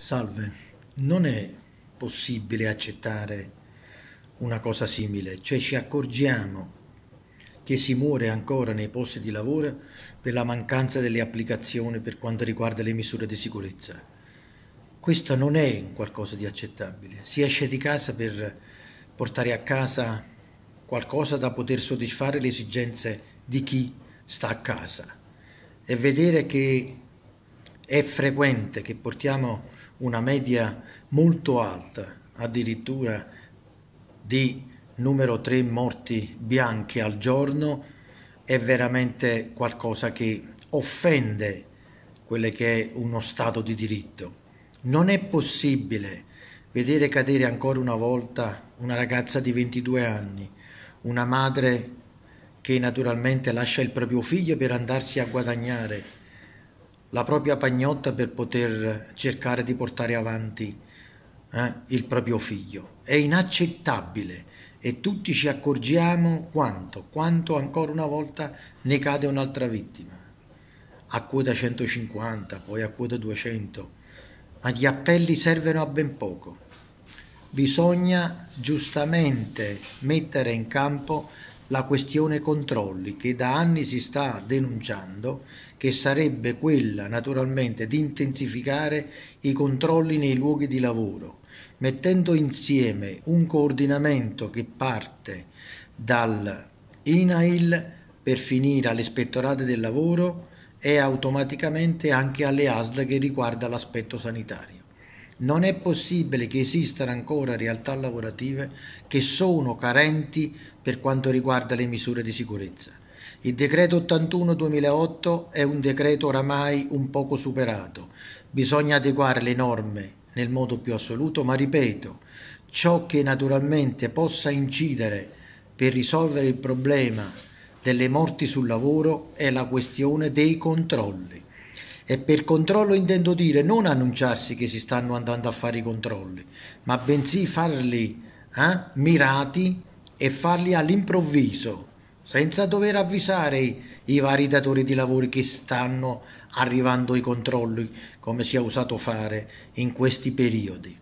Salve, non è possibile accettare una cosa simile, cioè ci accorgiamo che si muore ancora nei posti di lavoro per la mancanza delle applicazioni per quanto riguarda le misure di sicurezza. Questo non è qualcosa di accettabile. Si esce di casa per portare a casa qualcosa da poter soddisfare le esigenze di chi sta a casa e vedere che è frequente che portiamo una media molto alta, addirittura di numero 3 morti bianchi al giorno, è veramente qualcosa che offende quello che è uno Stato di diritto. Non è possibile vedere cadere ancora una volta una ragazza di 22 anni, una madre che naturalmente lascia il proprio figlio per andarsi a guadagnare la propria pagnotta per poter cercare di portare avanti eh, il proprio figlio. È inaccettabile e tutti ci accorgiamo quanto, quanto ancora una volta ne cade un'altra vittima. A quota 150, poi a quota 200, ma gli appelli servono a ben poco. Bisogna giustamente mettere in campo la questione controlli che da anni si sta denunciando, che sarebbe quella naturalmente di intensificare i controlli nei luoghi di lavoro, mettendo insieme un coordinamento che parte dal INAIL per finire all'ispettorato del lavoro e automaticamente anche alle ASL che riguarda l'aspetto sanitario. Non è possibile che esistano ancora realtà lavorative che sono carenti per quanto riguarda le misure di sicurezza. Il decreto 81-2008 è un decreto oramai un poco superato. Bisogna adeguare le norme nel modo più assoluto, ma ripeto, ciò che naturalmente possa incidere per risolvere il problema delle morti sul lavoro è la questione dei controlli. E per controllo intendo dire non annunciarsi che si stanno andando a fare i controlli, ma bensì farli eh, mirati e farli all'improvviso, senza dover avvisare i vari datori di lavoro che stanno arrivando i controlli, come si è usato fare in questi periodi.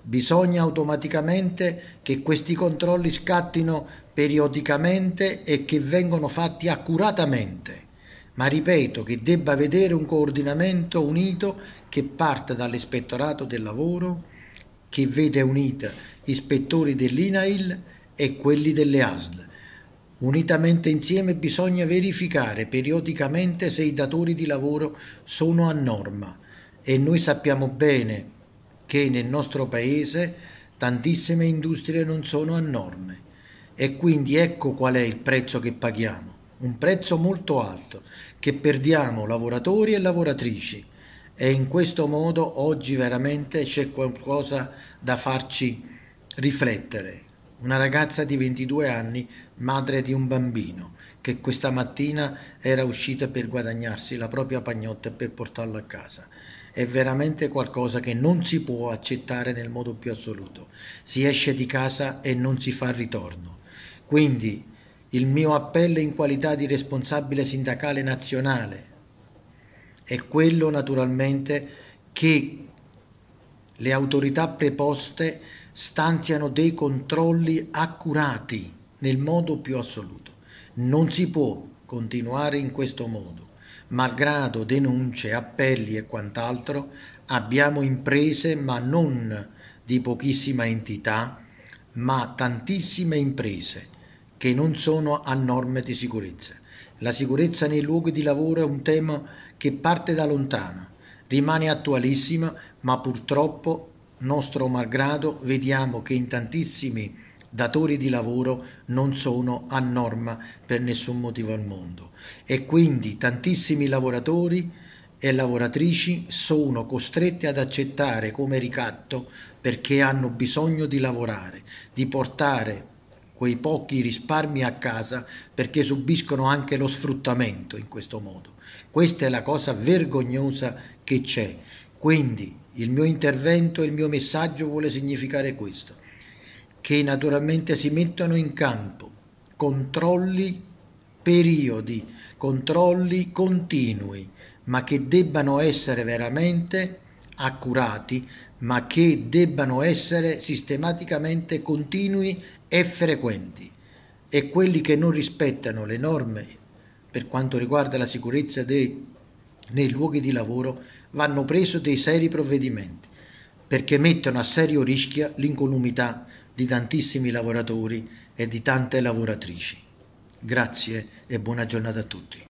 Bisogna automaticamente che questi controlli scattino periodicamente e che vengano fatti accuratamente ma ripeto che debba vedere un coordinamento unito che parte dall'ispettorato del lavoro, che vede unita ispettori dell'INAIL e quelli delle ASL. Unitamente insieme bisogna verificare periodicamente se i datori di lavoro sono a norma e noi sappiamo bene che nel nostro paese tantissime industrie non sono a norme e quindi ecco qual è il prezzo che paghiamo un prezzo molto alto, che perdiamo lavoratori e lavoratrici e in questo modo oggi veramente c'è qualcosa da farci riflettere. Una ragazza di 22 anni, madre di un bambino, che questa mattina era uscita per guadagnarsi la propria pagnotta e per portarla a casa. È veramente qualcosa che non si può accettare nel modo più assoluto. Si esce di casa e non si fa ritorno. Quindi il mio appello in qualità di responsabile sindacale nazionale è quello naturalmente che le autorità preposte stanziano dei controlli accurati nel modo più assoluto. Non si può continuare in questo modo. Malgrado denunce, appelli e quant'altro, abbiamo imprese ma non di pochissima entità, ma tantissime imprese che non sono a norme di sicurezza. La sicurezza nei luoghi di lavoro è un tema che parte da lontano, rimane attualissima, ma purtroppo, nostro malgrado, vediamo che in tantissimi datori di lavoro non sono a norma per nessun motivo al mondo e quindi tantissimi lavoratori e lavoratrici sono costretti ad accettare come ricatto perché hanno bisogno di lavorare, di portare quei pochi risparmi a casa perché subiscono anche lo sfruttamento in questo modo. Questa è la cosa vergognosa che c'è. Quindi il mio intervento, il mio messaggio vuole significare questo, che naturalmente si mettono in campo controlli periodi, controlli continui, ma che debbano essere veramente accurati, ma che debbano essere sistematicamente continui e frequenti. E quelli che non rispettano le norme per quanto riguarda la sicurezza dei, nei luoghi di lavoro vanno presi dei seri provvedimenti perché mettono a serio rischio l'incolumità di tantissimi lavoratori e di tante lavoratrici. Grazie e buona giornata a tutti.